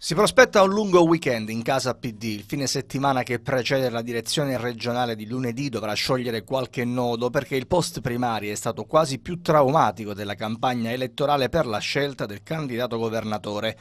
Si prospetta un lungo weekend in casa PD. Il fine settimana che precede la direzione regionale di lunedì dovrà sciogliere qualche nodo perché il post primario è stato quasi più traumatico della campagna elettorale per la scelta del candidato governatore.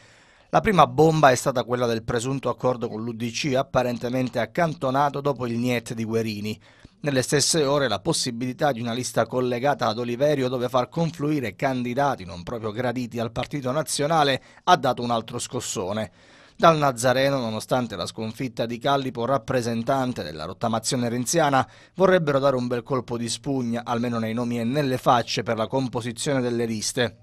La prima bomba è stata quella del presunto accordo con l'Udc, apparentemente accantonato dopo il niet di Guerini. Nelle stesse ore la possibilità di una lista collegata ad Oliverio dove far confluire candidati non proprio graditi al Partito Nazionale ha dato un altro scossone. Dal Nazareno, nonostante la sconfitta di Callipo, rappresentante della rottamazione renziana, vorrebbero dare un bel colpo di spugna, almeno nei nomi e nelle facce, per la composizione delle liste.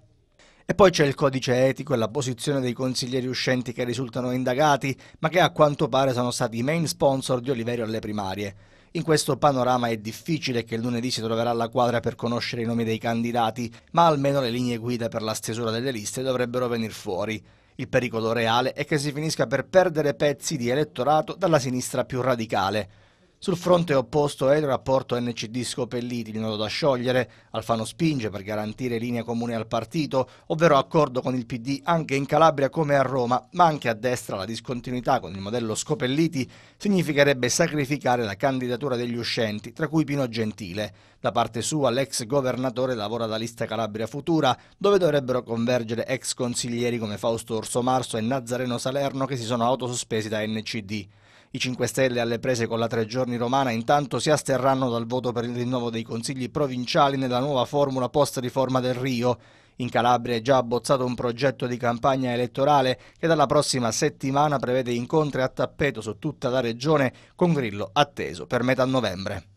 E poi c'è il codice etico e la posizione dei consiglieri uscenti che risultano indagati, ma che a quanto pare sono stati i main sponsor di Oliverio alle primarie. In questo panorama è difficile che lunedì si troverà la quadra per conoscere i nomi dei candidati, ma almeno le linee guida per la stesura delle liste dovrebbero venir fuori. Il pericolo reale è che si finisca per perdere pezzi di elettorato dalla sinistra più radicale. Sul fronte opposto è il rapporto NCD Scopelliti, il nodo da sciogliere. Alfano spinge per garantire linea comune al partito, ovvero accordo con il PD anche in Calabria come a Roma, ma anche a destra la discontinuità con il modello Scopelliti significherebbe sacrificare la candidatura degli uscenti, tra cui Pino Gentile. Da parte sua l'ex governatore lavora da lista Calabria Futura, dove dovrebbero convergere ex consiglieri come Fausto Orso Marso e Nazareno Salerno che si sono autosospesi da NCD. I 5 Stelle alle prese con la tre giorni romana intanto si asterranno dal voto per il rinnovo dei consigli provinciali nella nuova formula post-riforma del Rio. In Calabria è già abbozzato un progetto di campagna elettorale che dalla prossima settimana prevede incontri a tappeto su tutta la regione con Grillo atteso per metà novembre.